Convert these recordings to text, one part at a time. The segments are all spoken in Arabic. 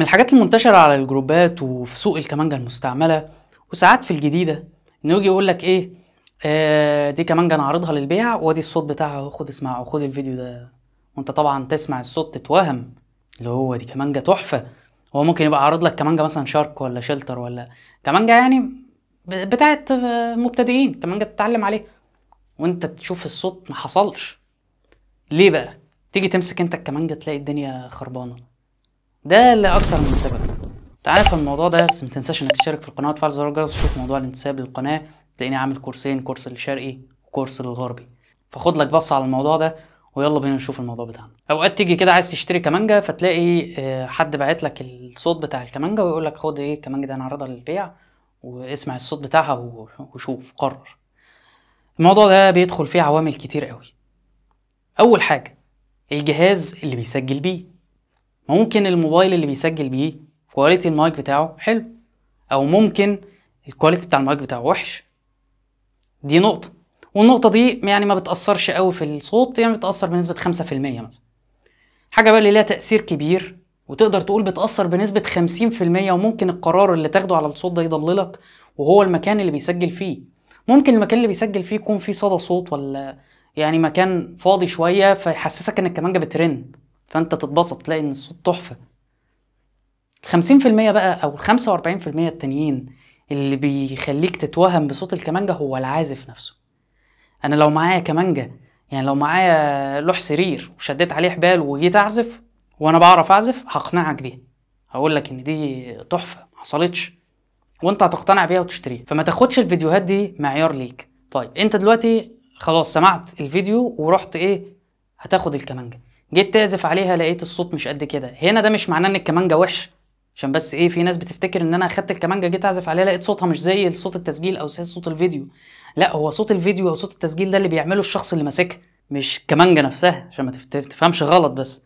من الحاجات المنتشرة على الجروبات وفي سوق الكمانجا المستعملة وساعات في الجديدة انه يجي يقول لك ايه آه دي كمانجا انا عارضها للبيع وادي الصوت بتاعها خد اسمعه خد الفيديو ده وانت طبعا تسمع الصوت تتوهم اللي هو دي كمانجا تحفة هو ممكن يبقى عارض لك كمانجا مثلا شارك ولا شلتر ولا كمانجا يعني بتاعت آه، مبتدئين كمانجا تتعلم عليه وانت تشوف الصوت ما حصلش ليه بقى تيجي تمسك انت الكمانجا تلاقي الدنيا خربانه ده لأكتر من سبب تعالى في الموضوع ده بس ما تنساش انك تشترك في القناه وتفعل زر الجرس وشوف موضوع الانتساب للقناه تلاقيني عامل كورسين كورس للشرقي وكورس للغربي فخد لك بص على الموضوع ده ويلا بينا نشوف الموضوع بتاعنا اوقات تيجي كده عايز تشتري كمانجا فتلاقي آه، حد باعت لك الصوت بتاع الكمانجا ويقول لك خد ايه الكمانجا ده هنعرضها للبيع واسمع الصوت بتاعها وشوف قرر الموضوع ده بيدخل فيه عوامل كتير قوي اول حاجه الجهاز اللي بيسجل بيه ممكن الموبايل اللي بيسجل بيه كواليتي المايك بتاعه حلو او ممكن الكواليتي بتاع المايك بتاعه وحش دي نقطه والنقطه دي يعني ما بتاثرش قوي في الصوت يعني بتاثر بنسبه 5% مثلا حاجه بقى اللي ليها تاثير كبير وتقدر تقول بتاثر بنسبه 50% وممكن القرار اللي تاخده على الصوت ده يضللك وهو المكان اللي بيسجل فيه ممكن المكان اللي بيسجل فيه يكون فيه صدى صوت ولا يعني مكان فاضي شويه فيحسسك ان الكمانجه بترن فانت تتبسط تلاقي ان الصوت تحفه 50% بقى او 45% التانيين اللي بيخليك تتوهم بصوت الكمانجه هو العازف نفسه انا لو معايا كمانجه يعني لو معايا لوح سرير وشديت عليه حبال وجيت اعزف وانا بعرف اعزف هقنعك بيها هقول لك ان دي تحفه ما حصلتش وانت هتقتنع بيها وتشتريها فما تاخدش الفيديوهات دي معيار ليك طيب انت دلوقتي خلاص سمعت الفيديو ورحت ايه هتاخد الكمانجه جيت تعزف عليها لقيت الصوت مش قد كده هنا ده مش معناه ان الكمانجه وحش عشان بس ايه في ناس بتفتكر ان انا اخدت الكمانجه جيت اعزف عليها لقيت صوتها مش زي صوت التسجيل او زي صوت الفيديو لا هو صوت الفيديو او صوت التسجيل ده اللي بيعمله الشخص اللي ماسكها مش الكمانجه نفسها عشان ما تفهمش غلط بس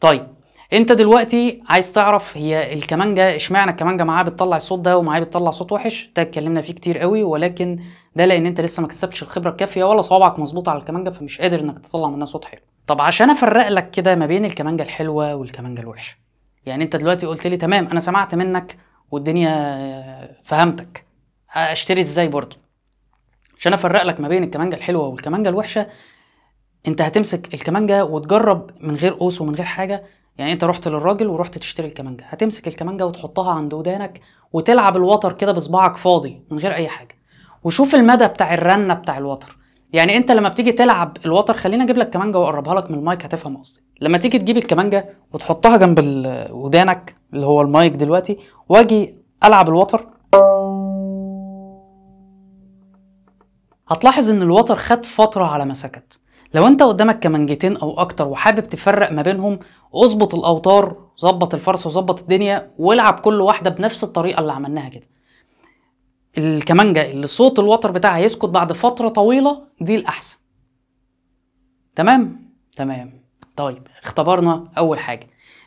طيب انت دلوقتي عايز تعرف هي الكمانجه اشمعنى الكمانجه معاها بتطلع الصوت ده ومعاها بتطلع صوت وحش ده اتكلمنا فيه كتير قوي ولكن ده لان انت لسه ما كسبتش الخبره الكافيه ولا صوابعك مظبوطه على الكمانجه فمش قادر انك تطلع منها صوت حلو طب عشان افرق لك كده ما بين الكمانجه الحلوه والكمانجه الوحشه يعني انت دلوقتي قلت لي تمام انا سمعت منك والدنيا آه، فهمتك اشتري ازاي برضه عشان افرق لك ما بين الكمانجه الحلوه والكمانجه الوحشه انت هتمسك الكمانجه وتجرب من غير قوس ومن غير حاجه يعني انت رحت للراجل ورحت تشتري الكمانجه هتمسك الكمانجه وتحطها عند ودانك وتلعب الوتر كده بصباعك فاضي من غير اي حاجه وشوف المدى بتاع الرنه بتاع الوتر يعني انت لما بتيجي تلعب الوتر خلينا اجيب لك كمانجه واقربها لك من المايك هتفهم قصدي لما تيجي تجيب الكمانجه وتحطها جنب ودانك اللي هو المايك دلوقتي واجي العب الوتر هتلاحظ ان الوتر خد فتره على ما سكت لو انت قدامك كمانجتين او اكتر وحابب تفرق ما بينهم اظبط الاوتار ظبط الفرس وظبط الدنيا والعب كل واحده بنفس الطريقه اللي عملناها كده الكمانجة اللي صوت الوتر بتاعها يسكت بعد فترة طويلة دي الأحسن تمام تمام طيب اختبرنا أول حاجة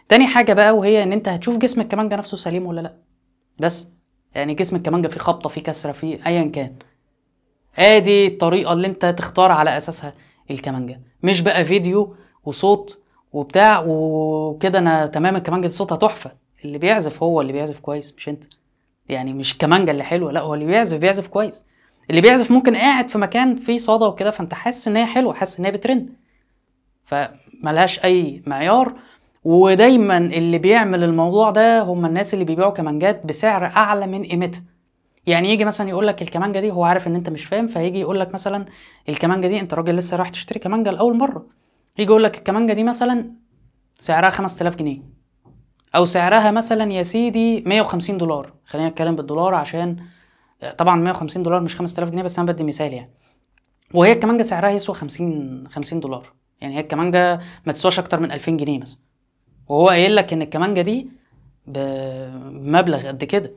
تاني حاجة بقى وهي إن أنت هتشوف جسم الكمانجة نفسه سليم ولا لأ بس يعني جسم الكمانجة فيه خبطة فيه كسرة فيه أيا كان ادي الطريقة اللي انت تختار على اساسها الكمانجة مش بقى فيديو وصوت وبتاع وكده انا تمام الكمانجة صوتها تحفة اللي بيعزف هو اللي بيعزف كويس مش انت يعني مش كمانجا اللي حلوه لا هو اللي بيعزف بيعزف كويس اللي بيعزف ممكن قاعد في مكان فيه صدى وكده فانت حاسس ان هي حلوه حاسس ان هي بترند فملهاش اي معيار ودايما اللي بيعمل الموضوع ده هم الناس اللي بيبيعوا كمانجات بسعر اعلى من قيمتها يعني يجي مثلا يقول لك الكمانجه دي هو عارف ان انت مش فاهم فيجي يقول لك مثلا الكمانجه دي انت راجل لسه رايح تشتري كمانجه لاول مره يجي يقول لك الكمانجه دي مثلا سعرها 5000 جنيه او سعرها مثلا يا سيدي 150 دولار خلينا نتكلم بالدولار عشان آه، طبعا 150 دولار مش 5000 جنيه بس انا بدي مثال يعني وهي الكمانجه سعرها يسوى 50 50 دولار يعني هي الكمانجه ما تسواش اكتر من 2000 جنيه مثلا وهو قايل لك ان الكمانجه دي بمبلغ قد كده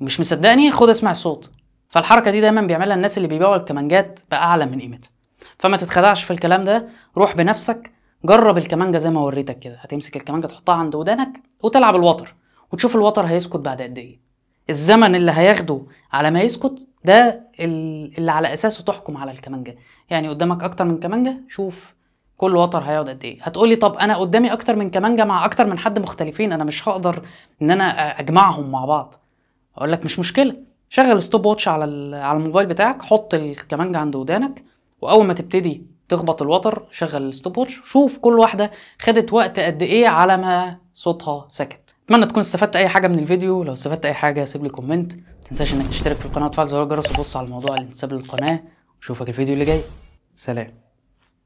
مش مصدقني خد اسمع الصوت فالحركه دي دايما بيعملها الناس اللي بيبيعوا الكمانجات باعلى من قيمتها فما تتخدعش في الكلام ده روح بنفسك جرب الكمانجه زي ما وريتك كده هتمسك الكمانجه تحطها عند ودانك وتلعب الوتر وتشوف الوتر هيسكت بعد قد ايه الزمن اللي هياخده على ما يسكت ده اللي على اساسه تحكم على الكمانجه يعني قدامك اكتر من كمانجه شوف كل وتر هيقعد قد ايه هتقولي طب انا قدامي اكتر من كمانجه مع اكتر من حد مختلفين انا مش هقدر ان انا اجمعهم مع بعض اقول لك مش مشكله شغل ستوب واتش على على الموبايل بتاعك حط الكمانجه عند ودانك واول ما تبتدي تخبط الوتر شغل الستوب واتش شوف كل واحده خدت وقت قد ايه على ما صوتها سكت اتمنى تكون استفدت اي حاجه من الفيديو لو استفدت اي حاجه سيب لي كومنت ما تنساش انك تشترك في القناه وتفعل زر الجرس وبص على الموضوع الانتساب للقناه واشوفك الفيديو اللي جاي سلام